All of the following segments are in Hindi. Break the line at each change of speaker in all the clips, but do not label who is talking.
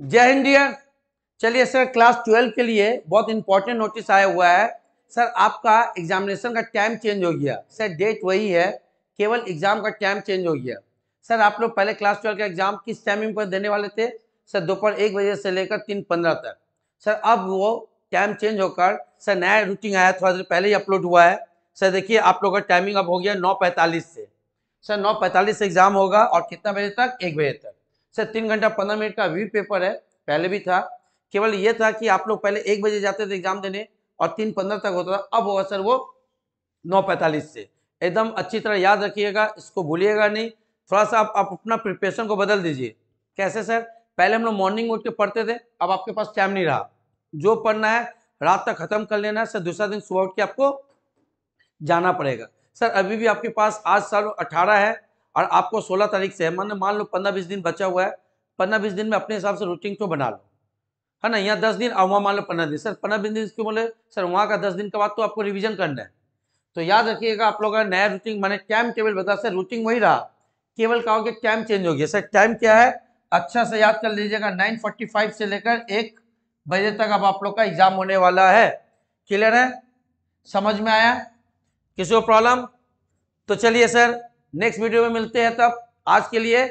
जय हिंद डियर चलिए सर क्लास ट्वेल्व के लिए बहुत इंपॉर्टेंट नोटिस आया हुआ है सर आपका एग्जामिनेशन का टाइम चेंज हो गया सर डेट वही है केवल एग्जाम का टाइम चेंज हो गया सर आप लोग पहले क्लास ट्वेल्व का एग्जाम किस टाइमिंग पर देने वाले थे सर दोपहर एक बजे से लेकर तीन पंद्रह तक सर अब वो टाइम चेंज होकर सर नया रूटीन आया थोड़ा देर पहले ही अपलोड हुआ है सर देखिए आप लोग का टाइमिंग अब हो गया नौ पैंतालीस से सर नौ पैंतालीस से एग्ज़ाम होगा और कितना बजे तक एक बजे तक से तीन घंटा पंद्रह मिनट का व्यू पेपर है पहले भी था केवल ये था कि आप लोग पहले एक बजे जाते थे एग्जाम देने और तीन पंद्रह तक होता था अब होगा सर वो नौ पैंतालीस से एकदम अच्छी तरह याद रखिएगा इसको भूलिएगा नहीं थोड़ा सा आप, आप अपना प्रिपरेशन को बदल दीजिए कैसे सर पहले हम लोग मॉर्निंग उठ के पढ़ते थे अब आपके पास टाइम नहीं रहा जो पढ़ना है रात तक ख़त्म कर लेना है सर दूसरा दिन सुबह उठ के आपको जाना पड़ेगा सर अभी भी आपके पास आज साल अठारह है और आपको सोलह तारीख से है मान लो पंद्रह बीस दिन बचा हुआ है पंद्रह बीस दिन में अपने हिसाब से रूटीन तो बना लो है ना यहाँ दस दिन और वहाँ मान लो पंद्रह दिन सर पंद्रह बीस दिन क्यों बोले सर वहाँ का दस दिन के बाद तो आपको रिविजन करना है तो याद रखिएगा आप लोग का नया रूटीन मैंने टाइम टेबल बताया सर रूटिंग वही रहा केवल कि टाइम चेंज हो गया सर टाइम क्या है अच्छा से याद कर लीजिएगा 9:45 से लेकर एक बजे तक अब आप लोग का एग्जाम होने वाला है क्लियर है समझ में आया किसी को प्रॉब्लम तो चलिए सर नेक्स्ट वीडियो में मिलते हैं तब आज के लिए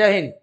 जय हिंद